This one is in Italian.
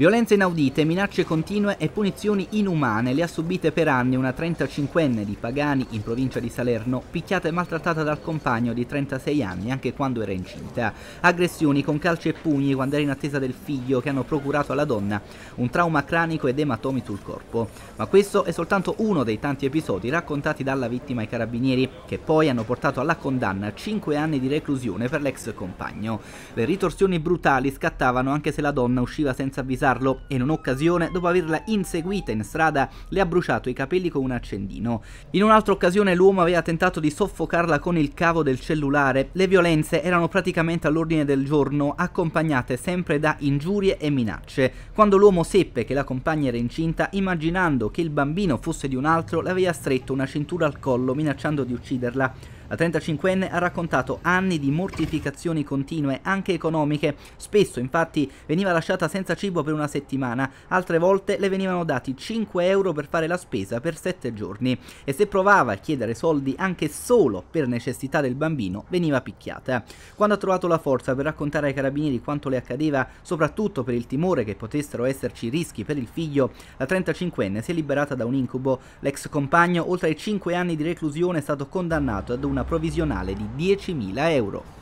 Violenze inaudite, minacce continue e punizioni inumane le ha subite per anni una 35enne di Pagani in provincia di Salerno, picchiata e maltrattata dal compagno di 36 anni anche quando era incinta. Aggressioni con calci e pugni quando era in attesa del figlio che hanno procurato alla donna un trauma cranico ed ematomi sul corpo. Ma questo è soltanto uno dei tanti episodi raccontati dalla vittima ai carabinieri, che poi hanno portato alla condanna a 5 anni di reclusione per l'ex compagno. Le ritorsioni brutali scattavano anche se la donna usciva senza avvisare aiutarlo e in un'occasione, dopo averla inseguita in strada, le ha bruciato i capelli con un accendino. In un'altra occasione l'uomo aveva tentato di soffocarla con il cavo del cellulare, le violenze erano praticamente all'ordine del giorno, accompagnate sempre da ingiurie e minacce. Quando l'uomo seppe che la compagna era incinta, immaginando che il bambino fosse di un altro, le aveva stretto una cintura al collo minacciando di ucciderla. La 35enne ha raccontato anni di mortificazioni continue, anche economiche. Spesso, infatti, veniva lasciata senza cibo per una settimana, altre volte le venivano dati 5 euro per fare la spesa per 7 giorni. E se provava a chiedere soldi anche solo per necessità del bambino, veniva picchiata. Quando ha trovato la forza per raccontare ai carabinieri quanto le accadeva, soprattutto per il timore che potessero esserci rischi per il figlio, la 35enne si è liberata da un incubo. L'ex compagno, oltre ai 5 anni di reclusione, è stato condannato ad una una provvisionale di 10.000 euro.